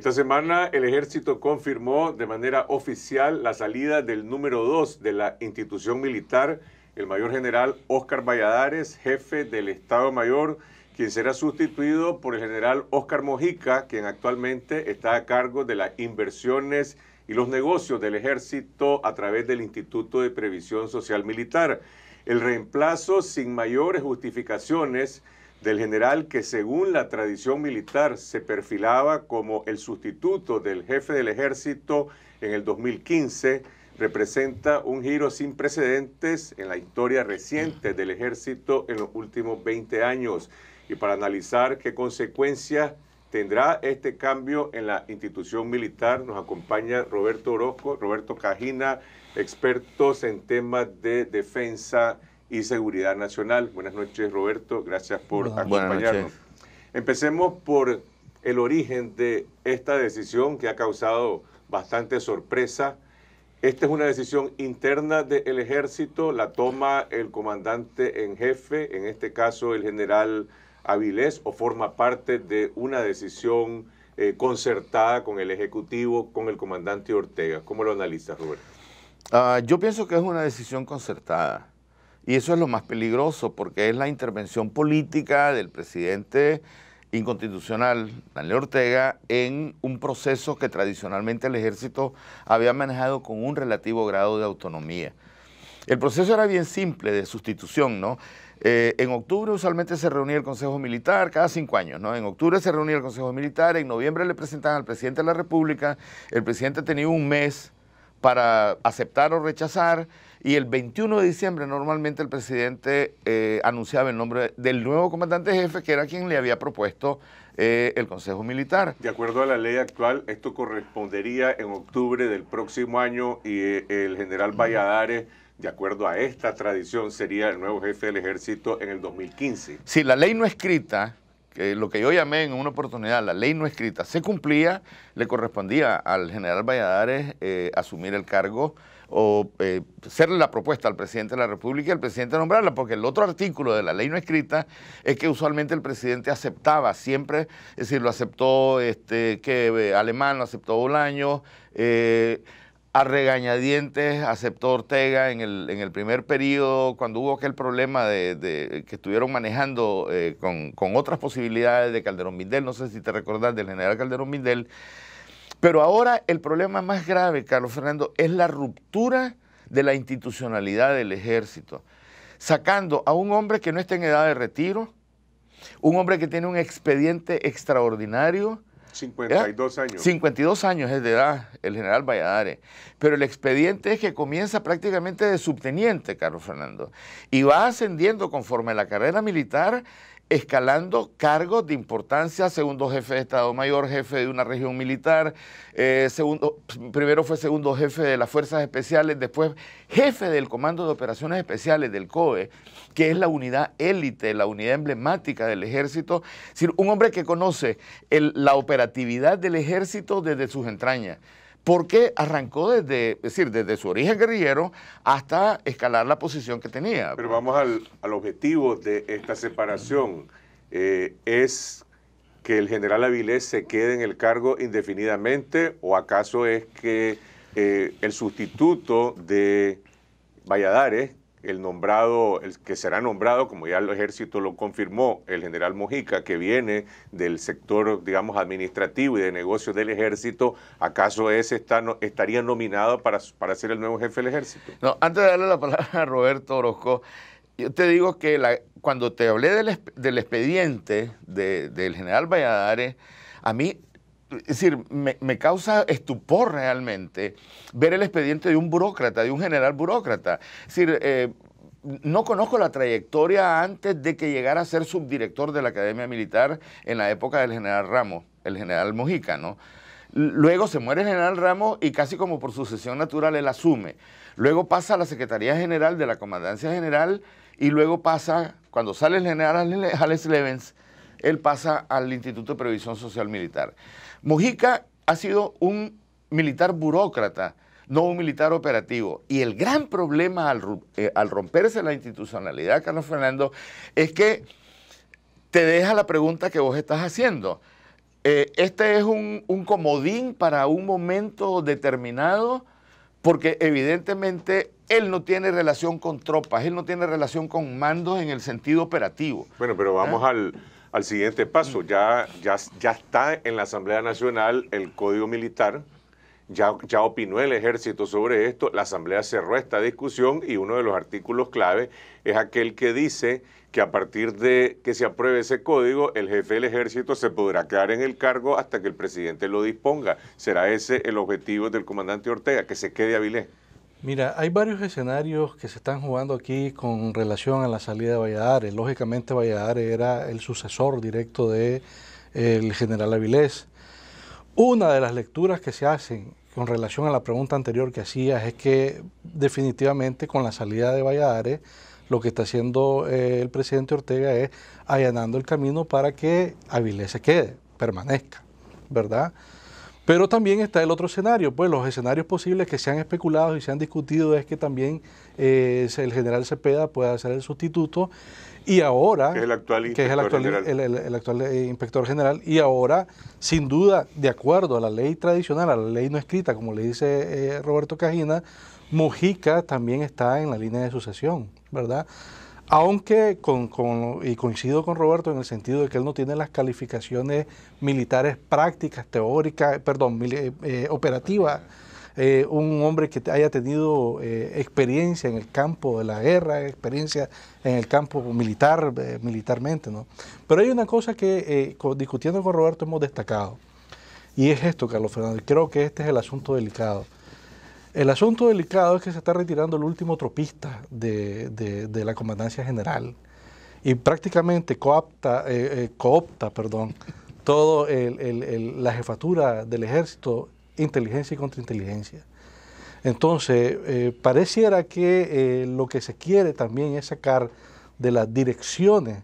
Esta semana el ejército confirmó de manera oficial la salida del número 2 de la institución militar, el mayor general Óscar Valladares, jefe del Estado Mayor, quien será sustituido por el general Óscar Mojica, quien actualmente está a cargo de las inversiones y los negocios del ejército a través del Instituto de Previsión Social Militar. El reemplazo sin mayores justificaciones del general que según la tradición militar se perfilaba como el sustituto del jefe del ejército en el 2015, representa un giro sin precedentes en la historia reciente del ejército en los últimos 20 años. Y para analizar qué consecuencias tendrá este cambio en la institución militar, nos acompaña Roberto Orozco, Roberto Cajina, expertos en temas de defensa y Seguridad Nacional. Buenas noches, Roberto. Gracias por acompañarnos. Empecemos por el origen de esta decisión que ha causado bastante sorpresa. Esta es una decisión interna del ejército, la toma el comandante en jefe, en este caso el general Avilés, o forma parte de una decisión eh, concertada con el Ejecutivo, con el comandante Ortega. ¿Cómo lo analizas, Roberto? Ah, yo pienso que es una decisión concertada. Y eso es lo más peligroso porque es la intervención política del presidente inconstitucional Daniel Ortega en un proceso que tradicionalmente el ejército había manejado con un relativo grado de autonomía. El proceso era bien simple de sustitución, ¿no? Eh, en octubre usualmente se reunía el Consejo Militar, cada cinco años, ¿no? En octubre se reunía el Consejo Militar, en noviembre le presentaban al presidente de la República, el presidente tenía un mes para aceptar o rechazar, y el 21 de diciembre normalmente el presidente eh, anunciaba el nombre del nuevo comandante jefe, que era quien le había propuesto eh, el Consejo Militar. De acuerdo a la ley actual, esto correspondería en octubre del próximo año y eh, el general Valladares de acuerdo a esta tradición, sería el nuevo jefe del ejército en el 2015. Si la ley no escrita lo que yo llamé en una oportunidad la ley no escrita, se cumplía, le correspondía al general Valladares eh, asumir el cargo o eh, hacerle la propuesta al presidente de la República y al presidente nombrarla, porque el otro artículo de la ley no escrita es que usualmente el presidente aceptaba siempre, es decir, lo aceptó este, que eh, Alemán, lo aceptó Bolaño, eh, a regañadientes aceptó Ortega en el, primer periodo, cuando hubo aquel problema de, que estuvieron manejando eh, con, con, otras posibilidades de Calderón Mindel, no sé si te recordás del general Calderón Mindel, pero ahora el problema más grave, Carlos Fernando, es la ruptura de la institucionalidad del ejército, sacando a un hombre que no está en edad de retiro, un hombre que tiene un expediente extraordinario, 52 años. 52 años es de edad el general Valladares. Pero el expediente es que comienza prácticamente de subteniente, Carlos Fernando, y va ascendiendo conforme la carrera militar escalando cargos de importancia, segundo jefe de Estado Mayor, jefe de una región militar, eh, primero fue segundo jefe de las Fuerzas Especiales, después jefe del Comando de Operaciones Especiales del COE, que es la unidad élite, la unidad emblemática del ejército, es decir, un hombre que conoce la operatividad del ejército desde sus entrañas porque arrancó desde, decir, desde su origen guerrillero hasta escalar la posición que tenía. Pero vamos al, objetivo de esta separación. Eh, ¿Es que el general Avilés se quede en el cargo indefinidamente o acaso es que eh, el sustituto de Valladares, el nombrado, el que será nombrado, como ya el ejército lo confirmó, el general Mojica, que viene del sector, digamos, administrativo y de negocios del ejército, ¿acaso ese estaría nominado para, para ser el nuevo jefe del ejército? No, antes de darle la palabra a Roberto Orozco, yo te digo que cuando te hablé del, expediente del general Valladares, a mí es decir, me, causa estupor realmente ver el expediente de un burócrata, de un general burócrata. Es decir, eh, no conozco la trayectoria antes de que llegara a ser subdirector de la Academia Militar en la época del general Ramos, el general Mojica, ¿no? Luego se muere el general Ramos y casi como por sucesión natural él asume. Luego pasa a la Secretaría General de la Comandancia General y luego pasa, cuando sale el general Alex Levens, él pasa al Instituto de Previsión Social Militar. Mujica ha sido un militar burócrata, no un militar operativo. Y el gran problema al, eh, romperse la institucionalidad, Carlos Fernando, es que te deja la pregunta que vos estás haciendo. Eh, este es un, comodín para un momento determinado, porque evidentemente él no tiene relación con tropas, él no tiene relación con mandos en el sentido operativo. Bueno, pero vamos ¿Ah? al al siguiente paso. Mm. Ya, ya, ya está en la Asamblea Nacional el Código Militar, ya, ya opinó el ejército sobre esto, la Asamblea cerró esta discusión y uno de los artículos clave es aquel que dice que a partir de que se apruebe ese código, el jefe del ejército se podrá quedar en el cargo hasta que el presidente lo disponga. ¿Será ese el objetivo del comandante Ortega, que se quede Avilés? Mira, hay varios escenarios que se están jugando aquí con relación a la salida de Valladares. Lógicamente Valladares era el sucesor directo de eh, general Avilés. Una de las lecturas que se hacen con relación a la pregunta anterior que hacías es que definitivamente con la salida de Valladares lo que está haciendo eh, el presidente Ortega es allanando el camino para que Avilés se quede, permanezca, ¿verdad? Pero también está el otro escenario, pues los escenarios posibles que se han especulado y se han discutido es que también eh, el general Cepeda pueda ser el sustituto y ahora... Que es el actual, inspector general y ahora, sin duda, de acuerdo a la ley tradicional, a la ley no escrita, como le dice eh, Roberto Cajina, Mujica también está en la línea de sucesión, ¿verdad? Aunque, y coincido con Roberto en el sentido de que él no tiene las calificaciones militares prácticas, teóricas, perdón, operativa eh, eh, operativas, eh, un hombre que haya tenido experiencia en el campo de la guerra, experiencia en el campo militar, militarmente, ¿no? Pero hay una cosa que, discutiendo con Roberto, hemos destacado, y es esto, Carlos Fernando, creo que este es el asunto delicado. El asunto delicado es que se está retirando el último tropista de, la Comandancia General y prácticamente coopta, toda eh, eh, coopta perdón, todo la jefatura del ejército, inteligencia y contrainteligencia. Entonces, eh, pareciera que lo que se quiere también es sacar de las direcciones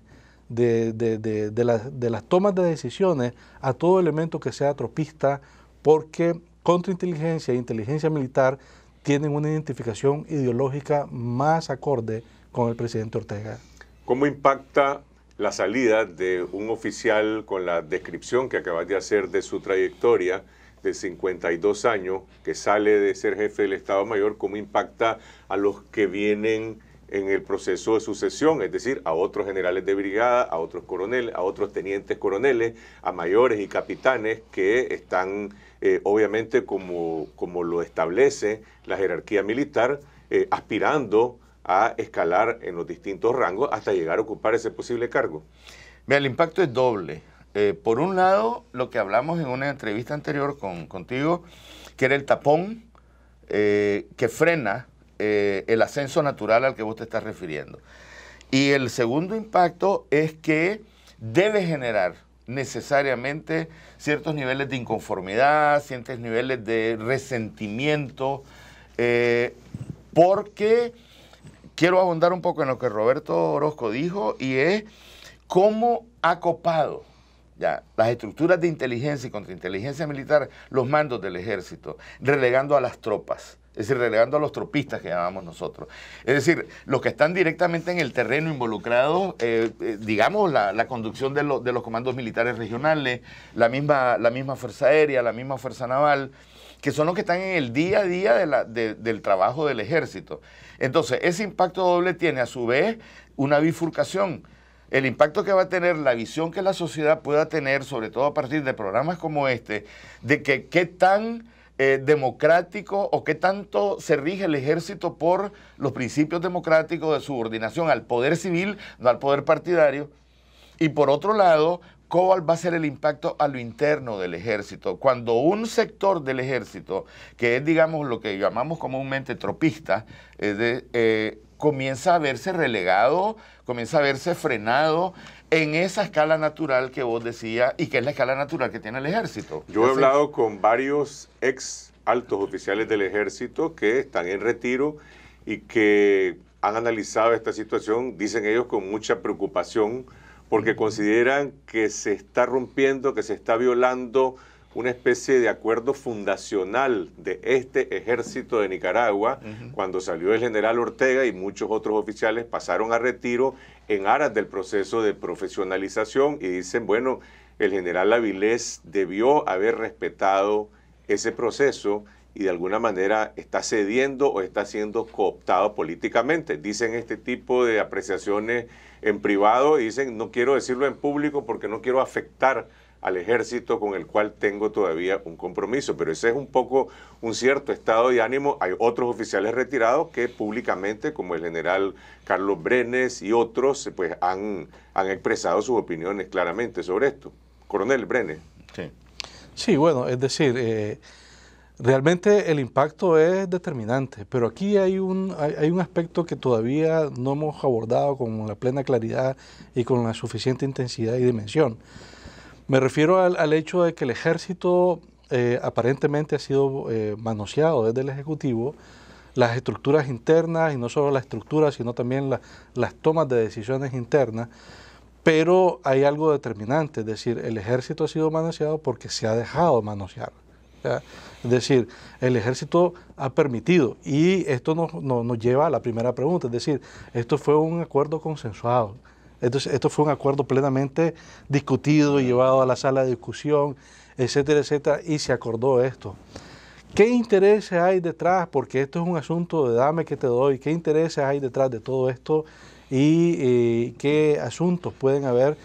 de, las tomas de decisiones a todo elemento que sea tropista, porque contrainteligencia e inteligencia militar tienen una identificación ideológica más acorde con el presidente Ortega. ¿Cómo impacta la salida de un oficial con la descripción que acabas de hacer de su trayectoria de 52 años, que sale de ser jefe del Estado Mayor, cómo impacta a los que vienen en el proceso de sucesión, es decir, a otros generales de brigada, a otros coroneles, a otros tenientes coroneles, a mayores y capitanes que están, eh, obviamente, como, como, lo establece la jerarquía militar, eh, aspirando a escalar en los distintos rangos hasta llegar a ocupar ese posible cargo. Mira, el impacto es doble. Eh, por un lado, lo que hablamos en una entrevista anterior con, contigo, que era el tapón que frena eh, el ascenso natural al que vos te estás refiriendo. Y el segundo impacto es que debe generar necesariamente ciertos niveles de inconformidad, ciertos niveles de resentimiento, eh, porque quiero abundar un poco en lo que Roberto Orozco dijo y es cómo ha copado ya, las estructuras de inteligencia y contrainteligencia militar, los mandos del ejército, relegando a las tropas es decir, relegando a los tropistas que llamamos nosotros. Es decir, los que están directamente en el terreno involucrados, eh, eh, digamos, la, conducción de, los comandos militares regionales, la misma, la misma Fuerza Aérea, la misma Fuerza Naval, que son los que están en el día a día de del trabajo del ejército. Entonces, ese impacto doble tiene a su vez una bifurcación el impacto que va a tener la visión que la sociedad pueda tener, sobre todo a partir de programas como este, de que qué tan eh, democrático o qué tanto se rige el ejército por los principios democráticos de subordinación al poder civil, no al poder partidario. Y por otro lado, cómo va a ser el impacto a lo interno del ejército? Cuando un sector del ejército, que es digamos lo que llamamos comúnmente tropista, de, eh, comienza a verse relegado, comienza a verse frenado en esa escala natural que vos decías y que es la escala natural que tiene el ejército. Yo he hablado con varios ex altos oficiales del ejército que están en retiro y que han analizado esta situación, dicen ellos, con mucha preocupación porque consideran que se está rompiendo, que se está violando una especie de acuerdo fundacional de este ejército de Nicaragua, cuando salió el general Ortega y muchos otros oficiales pasaron a retiro en aras del proceso de profesionalización y dicen, bueno, el general Avilés debió haber respetado ese proceso y de alguna manera está cediendo o está siendo cooptado políticamente. Dicen este tipo de apreciaciones en privado y dicen, no quiero decirlo en público porque no quiero afectar al ejército con el cual tengo todavía un compromiso, pero ese es un poco un cierto estado de ánimo. Hay otros oficiales retirados que públicamente, como el general Carlos Brenes y otros, pues han, han expresado sus opiniones claramente sobre esto. Coronel Brenes. Sí, bueno, es decir, eh, realmente el impacto es determinante, pero aquí hay un, hay un aspecto que todavía no hemos abordado con la plena claridad y con la suficiente intensidad y dimensión. Me refiero al, hecho de que el ejército eh, aparentemente ha sido eh, manoseado desde el Ejecutivo, las estructuras internas, y no solo las estructuras, sino también las tomas de decisiones internas, pero hay algo determinante, es decir, el ejército ha sido manoseado porque se ha dejado manosear. Es decir, el ejército ha permitido, y esto nos, nos lleva a la primera pregunta, es decir, esto fue un acuerdo consensuado esto fue un acuerdo plenamente discutido, llevado a la sala de discusión, etcétera, etcétera, y se acordó esto. ¿Qué intereses hay detrás? Porque esto es un asunto de dame que te doy. ¿Qué intereses hay detrás de todo esto? ¿Y eh, qué asuntos pueden haber?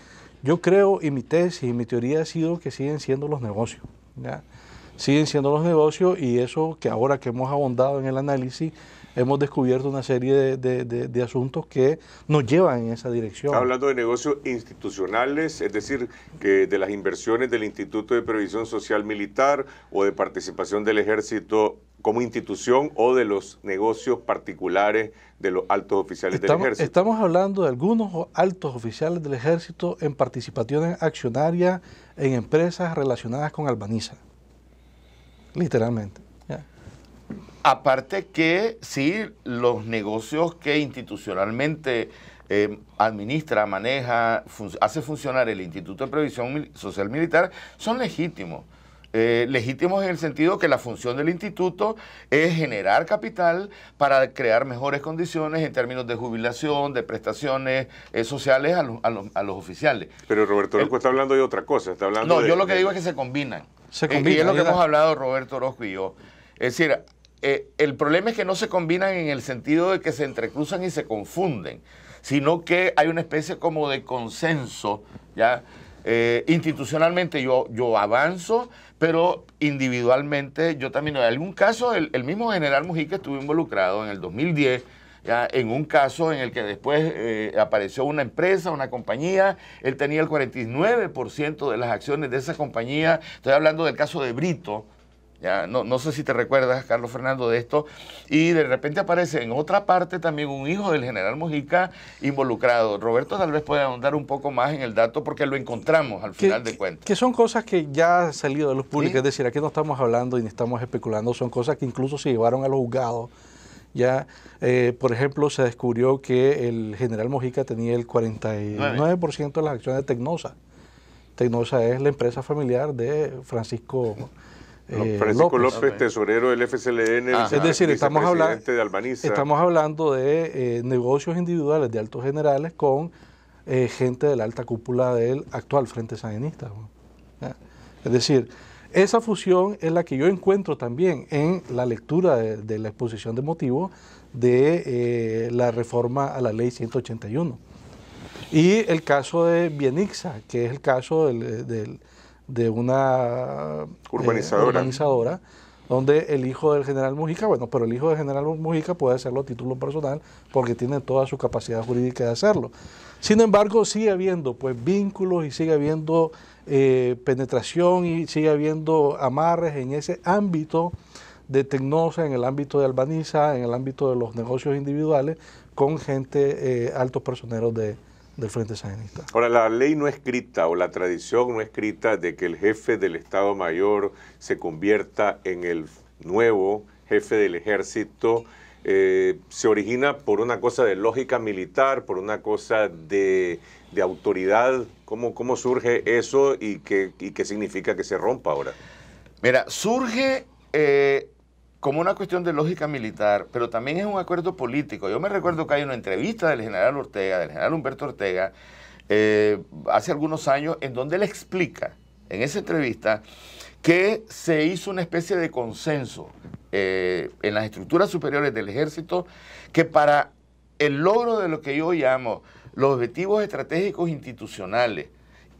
Yo creo, y mi tesis y mi teoría ha sido que siguen siendo los negocios. Siguen siendo los negocios y eso que ahora que hemos abondado en el análisis, hemos descubierto una serie de, asuntos que nos llevan en esa dirección. Hablando de negocios institucionales, es decir, que de las inversiones del Instituto de Previsión Social Militar o de participación del Ejército como institución o de los negocios particulares de los altos oficiales del ejército. Estamos hablando de algunos altos oficiales del ejército en participaciones accionarias en empresas relacionadas con Albaniza, literalmente. Aparte que sí, los negocios que institucionalmente eh, administra, maneja, hace funcionar el Instituto de Previsión Social Militar son legítimos. Eh, legítimos en el sentido que la función del instituto es generar capital para crear mejores condiciones en términos de jubilación, de prestaciones eh, sociales a, los oficiales. Pero Roberto Orozco está hablando de otra cosa. Está hablando no, yo lo que digo es que se combinan. Se combinan. y es lo que hemos hablado Roberto Orozco y yo. Es decir, eh, el problema es que no se combinan en el sentido de que se entrecruzan y se confunden, sino que hay una especie como de consenso, ¿ya? Eh, institucionalmente yo, yo avanzo, pero individualmente yo también. En algún caso, el, mismo general Mujica estuvo involucrado en el 2010. en un caso en el que después eh, apareció una empresa, una compañía, él tenía el 49% de las acciones de esa compañía. Estoy hablando del caso de Brito, no, sé si te recuerdas, Carlos Fernando, de esto. Y de repente aparece en otra parte también un hijo del general Mojica involucrado. Roberto tal vez puede ahondar un poco más en el dato porque lo encontramos al final de cuentas. Que son cosas que ya han salido de los públicos. Es decir, aquí no estamos hablando y ni estamos especulando. Son cosas que incluso se llevaron a los juzgados. Ya, eh, por ejemplo, se descubrió que el general Mojica tenía el 49% de las acciones de Tecnosa. Tecnosa es la empresa familiar de Francisco eh, Francisco López, tesorero del FCLN. es decir, estamos, hablando de estamos hablando de eh, negocios individuales de altos generales con eh, gente de la alta cúpula del actual Frente Sandinista. Es decir, esa fusión es la que yo encuentro también en la lectura de, la exposición de motivos de la reforma a la ley 181. Y el caso de Bienixa, que es el caso del de una eh, urbanizadora. donde el hijo del general Mujica, bueno, pero el hijo del general Mujica puede hacerlo a título personal porque tiene toda su capacidad jurídica de hacerlo. Sin embargo, sigue habiendo pues vínculos y sigue habiendo eh, penetración y sigue habiendo amarres en ese ámbito de Tecnosa, en el ámbito de Albaniza, en el ámbito de los negocios individuales, con gente, eh, altos personeros de, del Frente Sandinista. Ahora, la ley no escrita o la tradición no escrita de que el jefe del Estado Mayor se convierta en el nuevo jefe del ejército eh, se origina por una cosa de lógica militar, por una cosa de, autoridad. ¿Cómo, ¿Cómo, surge eso y qué, qué significa que se rompa ahora? Mira, surge eh, como una cuestión de lógica militar, pero también es un acuerdo político. Yo me recuerdo que hay una entrevista del general Ortega, del general Humberto Ortega, eh, hace algunos años, en donde él explica, en esa entrevista, que se hizo una especie de consenso eh, en las estructuras superiores del ejército que para el logro de lo que yo llamo los objetivos estratégicos institucionales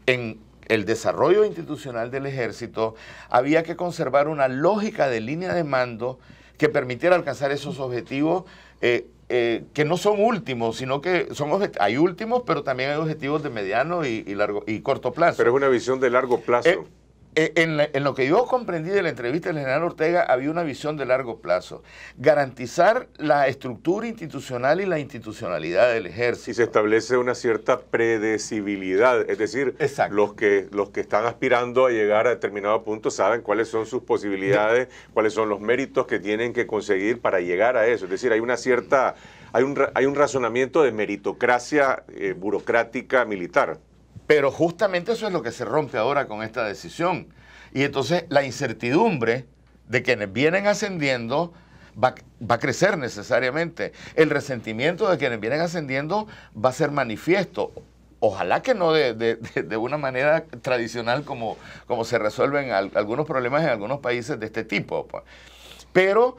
en el desarrollo institucional del ejército, había que conservar una lógica de línea de mando que permitiera alcanzar esos objetivos eh, eh, que no son últimos, sino que son hay últimos, pero también hay objetivos de mediano y, largo y corto plazo. Pero es una visión de largo plazo. Eh, eh, en, lo que yo comprendí de la entrevista del general Ortega había una visión de largo plazo. Garantizar la estructura institucional y la institucionalidad del ejército. Y se establece una cierta predecibilidad, es decir, los que, los que están aspirando a llegar a determinado punto saben cuáles son sus posibilidades, cuáles son los méritos que tienen que conseguir para llegar a eso. Es decir, hay una cierta, hay un, hay un razonamiento de meritocracia eh, burocrática militar. Pero justamente eso es lo que se rompe ahora con esta decisión. Y entonces la incertidumbre de quienes vienen ascendiendo va, a crecer necesariamente. El resentimiento de quienes vienen ascendiendo va a ser manifiesto. Ojalá que no de, una manera tradicional como, como se resuelven algunos problemas en algunos países de este tipo. Pues. Pero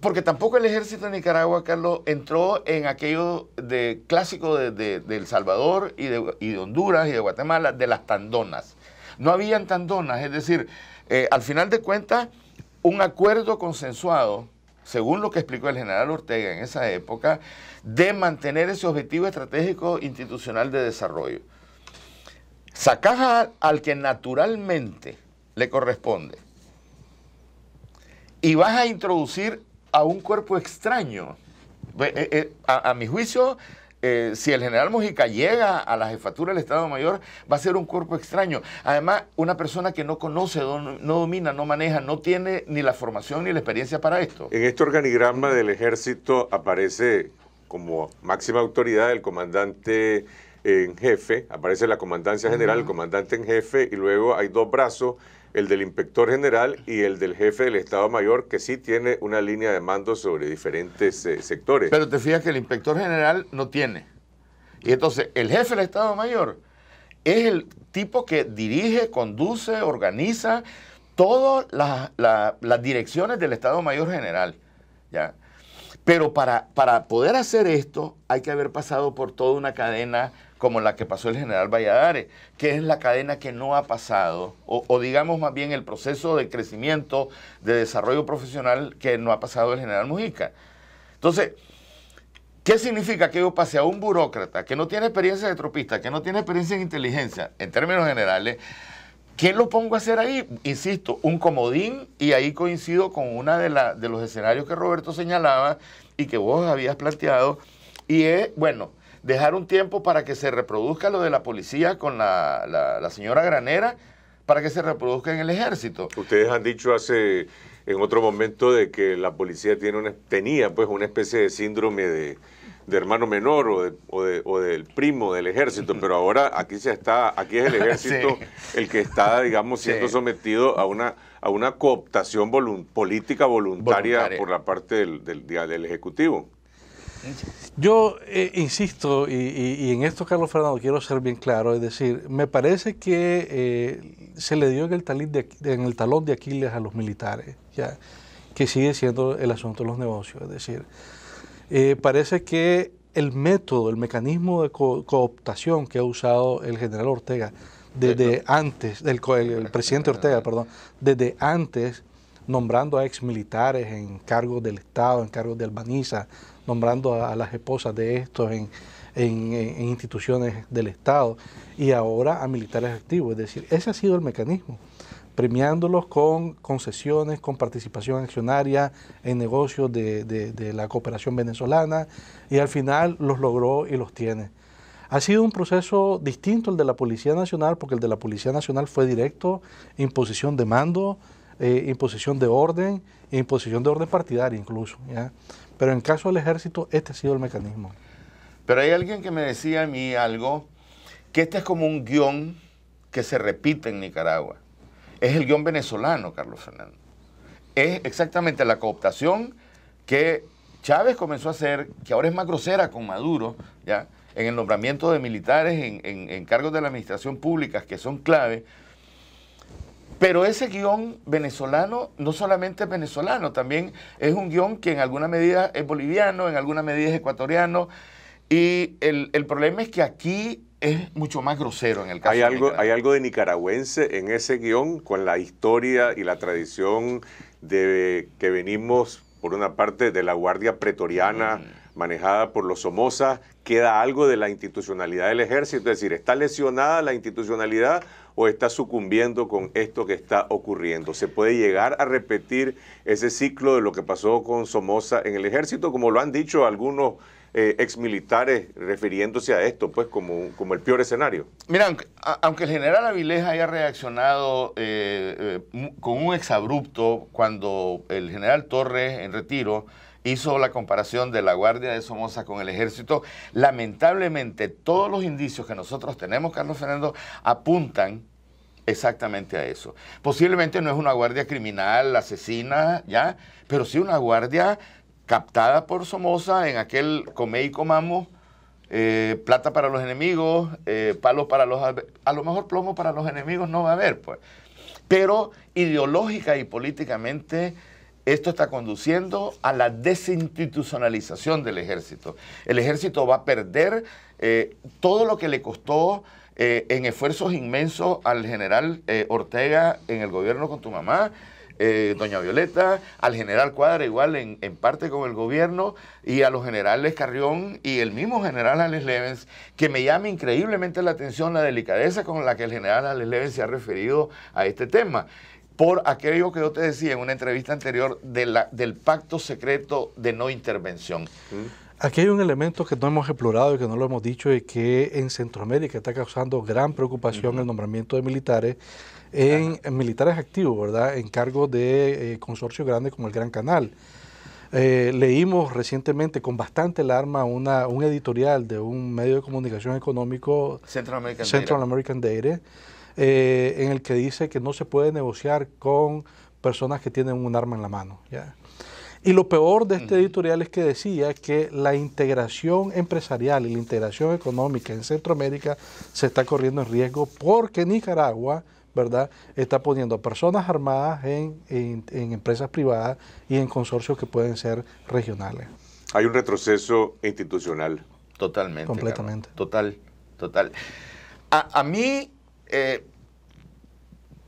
porque tampoco el ejército de Nicaragua, Carlos, entró en aquello de clásico de, El Salvador y de, Honduras y de Guatemala, de las tandonas. No habían tandonas, es decir, eh, al final de cuentas, un acuerdo consensuado, según lo que explicó el general Ortega en esa época, de mantener ese objetivo estratégico institucional de desarrollo. Sacas al que naturalmente le corresponde y vas a introducir a un cuerpo extraño. Eh, eh, a, mi juicio, eh, si el general Mujica llega a la jefatura del Estado Mayor, va a ser un cuerpo extraño. Además, una persona que no conoce, no domina, no maneja, no tiene ni la formación ni la experiencia para esto. En este organigrama del ejército aparece como máxima autoridad el comandante en jefe, aparece la comandancia general, el comandante en jefe, y luego hay dos brazos el del inspector general y el del jefe del Estado Mayor, que sí tiene una línea de mando sobre diferentes eh, sectores. Pero te fijas que el inspector general no tiene. Y entonces el jefe del Estado Mayor es el tipo que dirige, conduce, organiza todas las, direcciones del Estado Mayor General. ¿ya? Pero para, para poder hacer esto hay que haber pasado por toda una cadena como la que pasó el general Valladares, que es la cadena que no ha pasado, o, digamos más bien el proceso de crecimiento, de desarrollo profesional que no ha pasado el general Mujica. Entonces, ¿Qué significa que yo pase a un burócrata que no tiene experiencia de tropista, que no tiene experiencia en inteligencia, en términos generales? ¿Qué lo pongo a hacer ahí? Insisto, un comodín, y ahí coincido con uno de, de los escenarios que Roberto señalaba y que vos habías planteado, y es, bueno, dejar un tiempo para que se reproduzca lo de la policía con la, la, señora Granera, para que se reproduzca en el ejército. Ustedes han dicho hace en otro momento de que la policía tiene una, tenía pues una especie de síndrome de, hermano menor o, o, del primo del ejército, pero ahora aquí se está, aquí es el ejército el que está, digamos, siendo sometido a una a una cooptación política voluntaria, por la parte del, del, del Ejecutivo. Yo eh, insisto, y, en esto, Carlos Fernando, quiero ser bien claro, es decir, me parece que eh, se le dio en el, el talón de Aquiles a los militares, ya que sigue siendo el asunto de los negocios. Es decir, eh, parece que el método, el mecanismo de cooptación que ha usado el general Ortega desde antes, del, el presidente Ortega, perdón, desde antes nombrando a ex militares en cargos del Estado, en cargos de Albaniza, nombrando a, las esposas de estos en, instituciones del Estado y ahora a militares activos. Es decir, ese ha sido el mecanismo, premiándolos con concesiones, con participación accionaria en negocios de, de la cooperación venezolana y al final los logró y los tiene. Ha sido un proceso distinto el de la Policía Nacional, porque el de la Policía Nacional fue directo, imposición de mando, eh, imposición de orden, imposición de orden partidaria incluso. ¿ya? Pero en caso del ejército, este ha sido el mecanismo. Pero hay alguien que me decía a mí algo, que este es como un guión que se repite en Nicaragua. Es el guión venezolano, Carlos Fernando. Es exactamente la cooptación que Chávez comenzó a hacer, que ahora es más grosera con Maduro, ¿ya? en el nombramiento de militares en, en, en cargos de la administración pública que son clave, pero ese guión venezolano no solamente es venezolano, también es un guión que en alguna medida es boliviano, en alguna medida es ecuatoriano. Y el, problema es que aquí es mucho más grosero en el caso hay algo, Hay algo de nicaragüense en ese guión con la historia y la tradición de que venimos, por una parte, de la Guardia Pretoriana. Mm. manejada por los Somoza, queda algo de la institucionalidad del ejército, es decir, está lesionada la institucionalidad o está sucumbiendo con esto que está ocurriendo? ¿Se puede llegar a repetir ese ciclo de lo que pasó con Somoza en el ejército, como lo han dicho algunos ex eh, exmilitares refiriéndose a esto, pues como, como el peor escenario? Mira, aunque, el general Avilés haya reaccionado eh, eh, con un exabrupto cuando el general Torres en retiro hizo la comparación de la Guardia de Somoza con el ejército. Lamentablemente, todos los indicios que nosotros tenemos, Carlos Fernando, apuntan exactamente a eso. Posiblemente no es una guardia criminal, asesina, ¿ya? Pero sí una guardia captada por Somoza en aquel come y comamos, eh, plata para los enemigos, eh, palos para los... A lo mejor plomo para los enemigos no va a haber, pues. Pero ideológica y políticamente esto está conduciendo a la desinstitucionalización del ejército. El ejército va a perder eh, todo lo que le costó eh, en esfuerzos inmensos al general eh, Ortega en el gobierno con tu mamá, doña Violeta, al general Cuadra igual en, en, parte con el gobierno y a los generales Carrión y el mismo general Alex Levens, que me llama increíblemente la atención la delicadeza con la que el general Alex Levens se ha referido a este tema por aquello que yo te decía en una entrevista anterior del pacto secreto de no intervención. Mm. Aquí hay un elemento que no hemos explorado y que no lo hemos dicho y que en Centroamérica está causando gran preocupación el nombramiento de militares en, militares activos, ¿verdad? En cargo de eh, consorcios grandes como el Gran Canal. Eh, leímos recientemente con bastante alarma un editorial de un medio de comunicación económico, Central American, Central American Data eh, en el que dice que no se puede negociar con personas que tienen un arma en la mano. Y lo peor de este editorial es que decía que la integración empresarial y la integración económica en Centroamérica se está corriendo en riesgo porque Nicaragua, ¿verdad?, está poniendo a personas armadas en, empresas privadas y en consorcios que pueden ser regionales. Hay un retroceso institucional. Totalmente. Completamente. Total, total. A, a mí eh,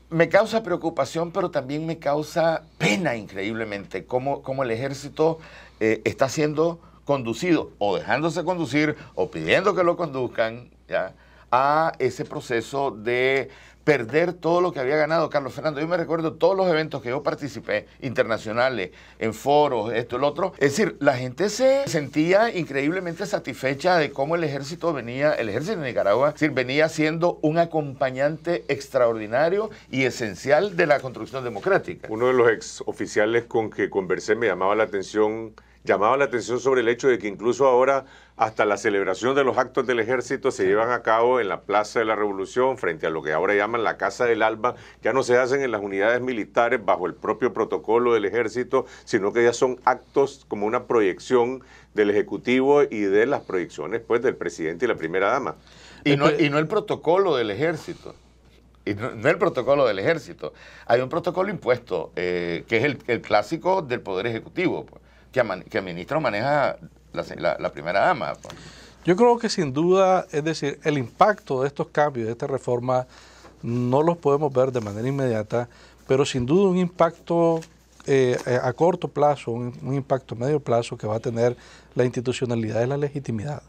me causa preocupación, pero también me causa pena increíblemente cómo, el ejército eh, está siendo conducido o dejándose conducir o pidiendo que lo conduzcan ¿ya? a ese proceso de perder todo lo que había ganado Carlos Fernando. Yo me recuerdo todos los eventos que yo participé, internacionales, en foros, esto, el otro. Es decir, la gente se sentía increíblemente satisfecha de cómo el ejército venía, el ejército de Nicaragua, decir, venía siendo un acompañante extraordinario y esencial de la construcción democrática. Uno de los ex oficiales con que conversé me llamaba la atención, llamaba la atención sobre el hecho de que incluso ahora hasta la celebración de los actos del ejército se llevan a cabo en la Plaza de la Revolución, frente a lo que ahora llaman la Casa del Alba, ya no se hacen en las unidades militares bajo el propio protocolo del ejército, sino que ya son actos como una proyección del Ejecutivo y de las proyecciones pues, del presidente y la primera dama. Y no, el protocolo del ejército. Y no, el protocolo del ejército. Hay un protocolo impuesto, eh, que es el, clásico del Poder Ejecutivo, pues, que, que administra o maneja la, primera dama pues. Yo creo que sin duda, es decir, el impacto de estos cambios, de esta reforma, no los podemos ver de manera inmediata, pero sin duda un impacto eh, a corto plazo, un, impacto a medio plazo que va a tener la institucionalidad y la legitimidad.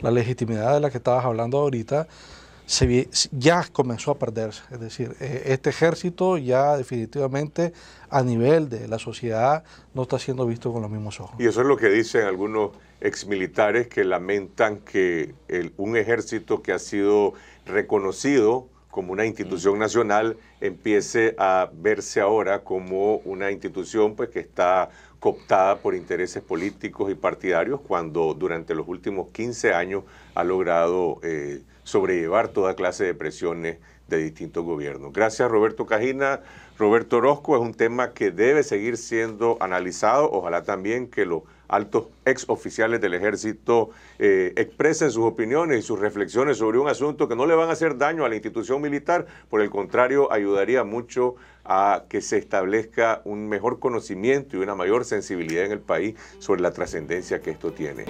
La legitimidad de la que estabas hablando ahorita, se, ya comenzó a perderse. Es decir, eh, este ejército ya definitivamente a nivel de la sociedad no está siendo visto con los mismos ojos. Y eso es lo que dicen algunos exmilitares que lamentan que un ejército que ha sido reconocido como una institución mm. nacional empiece a verse ahora como una institución pues que está cooptada por intereses políticos y partidarios cuando durante los últimos 15 años ha logrado eh, sobrellevar toda clase de presiones de distintos gobiernos. Gracias Roberto Cajina. Roberto Orozco es un tema que debe seguir siendo analizado. Ojalá también que los altos ex oficiales del ejército eh, expresen sus opiniones y sus reflexiones sobre un asunto que no le van a hacer daño a la institución militar, por el contrario, ayudaría mucho a que se establezca un mejor conocimiento y una mayor sensibilidad en el país sobre la trascendencia que esto tiene.